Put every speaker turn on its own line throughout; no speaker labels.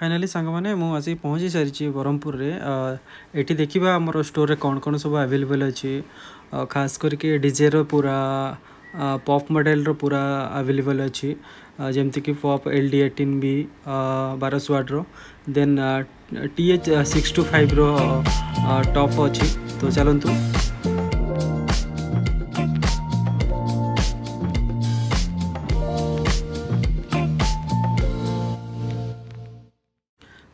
finally ସାଙ୍ଗମାନେ ମୁଁ ଆସି ପହଞ୍ଚି ସାରିଛି ବ୍ରହ୍ମପୁରରେ ଏଠି ଦେଖିବା ଆମର ଷ୍ଟୋରରେ କ'ଣ କ'ଣ ସବୁ ଆଭେଲେବଲ୍ ଅଛି ଖାସ୍ କରିକି ଡିଜେର ପୁରା ପପ୍ ମଡ଼େଲର ପୁରା ଆଭେଲେବଲ୍ ଅଛି ଯେମିତିକି ପପ୍ ଏଲ୍ ଡି ଏଟିନ୍ ବି ବାରଶ ୱାଟ୍ର then T H six two ଫାଇଭ୍ର ଟପ୍ ଅଛି ତ ଚାଲନ୍ତୁ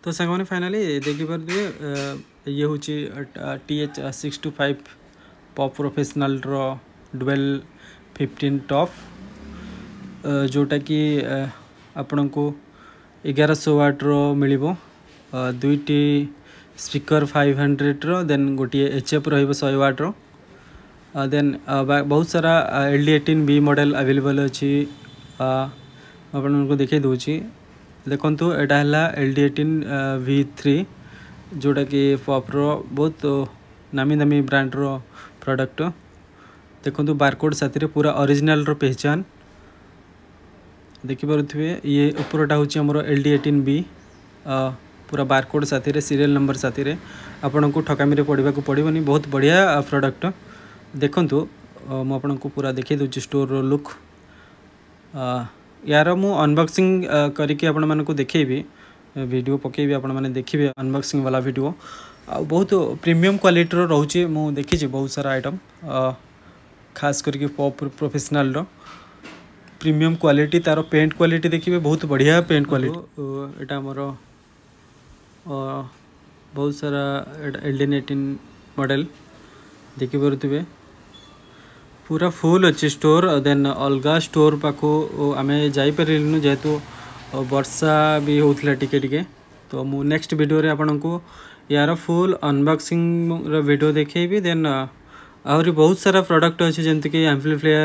तो सागमान फाइनाली देखिपर थे ये हूँ T H six two five पप प्रफेसनाल डुवेल फिफ्टीन टप जोटा कि आपण को एगार सौ वाट्र मिल दुईटी स्पीकर फाइव हंड्रेड रेन गोटे एच एफ रहा वाट्र दे बहुत सारा L D eighteen B model available अच्छी आपण को देखे दूची देखु यहाँ है एल डी एटीन भि थ्री जोटा कि पपर बहुत नामी नामी ब्रांडर प्रडक्ट देखु बारकोड साथ पूरा अरिजिनाल रो पहचान देखिपे ये उपरटा होमर एल डी एटीन बी पूरा बारकोड साथ सीरीयल नंबर साथी आपण को ठकामी पड़वाक पड़े बहुत बढ़िया प्रडक्ट देखु मुझे पूरा देखे दूसरी स्टोर रो यार मुझ अनबक्सींग करके देखेबी भिड पकईबि आपने देखिए अनबक्सींग वाला भिड आ बहुत प्रीमियम क्वाटर रोच देखी बहुत सारा आइटम खास कर पॉप प्रोफेसनाल प्रीमियम तार पेट क्वालिटी देखिए बहुत बढ़िया पेंट क्वालिटी यहाँ आमर बहुत सारा एल्डेन एटीन मडेल देखिपे ପୁରା ଫୁଲ୍ ଅଛି ଷ୍ଟୋର୍ ଦେନ୍ ଅଲଗା ଷ୍ଟୋର୍ ପାଖକୁ ଆମେ ଯାଇପାରିଲୁନୁ ଯେହେତୁ ବର୍ଷା ବି ହେଉଥିଲା ଟିକେ ଟିକେ ତ ମୁଁ ନେକ୍ସଟ ଭିଡ଼ିଓରେ ଆପଣଙ୍କୁ ୟାର ଫୁଲ୍ ଅନବକ୍ସିଂର ଭିଡ଼ିଓ ଦେଖେଇବି ଦେନ୍ ଆହୁରି ବହୁତ ସାରା ପ୍ରଡ଼କ୍ଟ ଅଛି ଯେମିତିକି ଆମ୍ପ୍ଲିଫାୟାର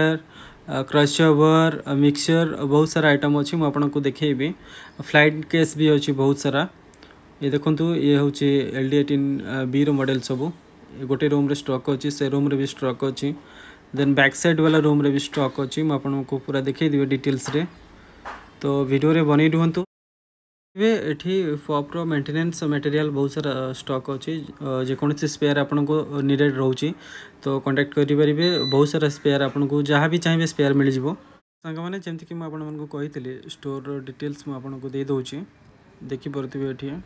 କ୍ରସଓଭର ମିକ୍ସଚର ବହୁତ ସାରା ଆଇଟମ୍ ଅଛି ମୁଁ ଆପଣଙ୍କୁ ଦେଖେଇବି ଫ୍ଲାଇଟ୍ କେସ୍ ବି ଅଛି ବହୁତ ସାରା ଇଏ ଦେଖନ୍ତୁ ଇଏ ହେଉଛି ଏଲ୍ ଡି ଏଇଟିନ୍ ବିର ମଡ଼େଲ୍ ସବୁ ଗୋଟେ ରୁମ୍ରେ ଷ୍ଟକ୍ ଅଛି ସେ ରୁମ୍ରେ ବି ଷ୍ଟକ୍ ଅଛି देन बैक साइड वाला रूम रे भी स्टॉक अच्छी मुझे पूरा देखेदेवि डिटेल्स रे तो वीडियो रे बनई रुहत ये फप्र मेन्टेनान्स मेटेरियाल बहुत सारा स्टक् अच्छी जेकोसी स्पेयर आपको निडेड रोचे तो कंटाक्ट करें बहुत सारा स्पेयर आपको जहाँ भी चाहिए स्पेयर मिल जाव सामने जमीक मुझे कही स्टोर डिटेल्स मुझे देदे देखिपे ये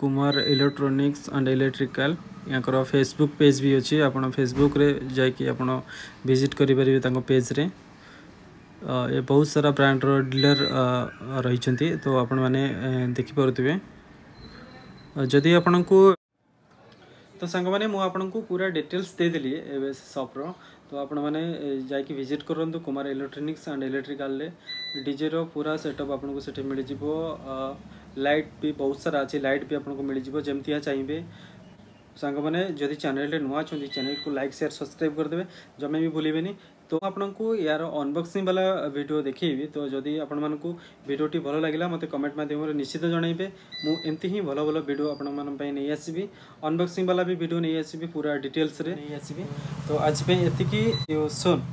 कुमार इलेक्ट्रोनिक्स एंड इलेक्ट्रिकल यहाँ फेसबुक पेज भी अच्छी आप फेसबुक जाकिट भिजिट करें पेज्रे ये बहुत सारा ब्रांड्र डिलर रही तो आपण मैंने देखिपे जदि आपण को तो सांग मैंने मुझे पूरा डिटेल्स देदेली ए सप्र तो आपण मैंने जाकि करूँ Kumar electronics and electrical DJ रो पूरा सेटअप आपको मिल जाव लाइट भी बहुत सारा अच्छे लाइट भी आपको मिल जाए जमी चाहिए सांग मैंने जदि चेल नुआ अच्छा चैनल को लाइक सेयार सब्सक्राइब करदे जमे भी भूल तो आपको यार अनबक्सी वाला भिड देखी तो जदि आपण मानक भिडियोटी भल लगे मत कमेंट मध्यम निश्चित जनइबे मुझे ही भल भल भिड आपण नहीं आसवि अनबक्सी वाला भी भिड नहीं आसवि पूरा डिटेल्स नहीं आसवि तो आज ये सोन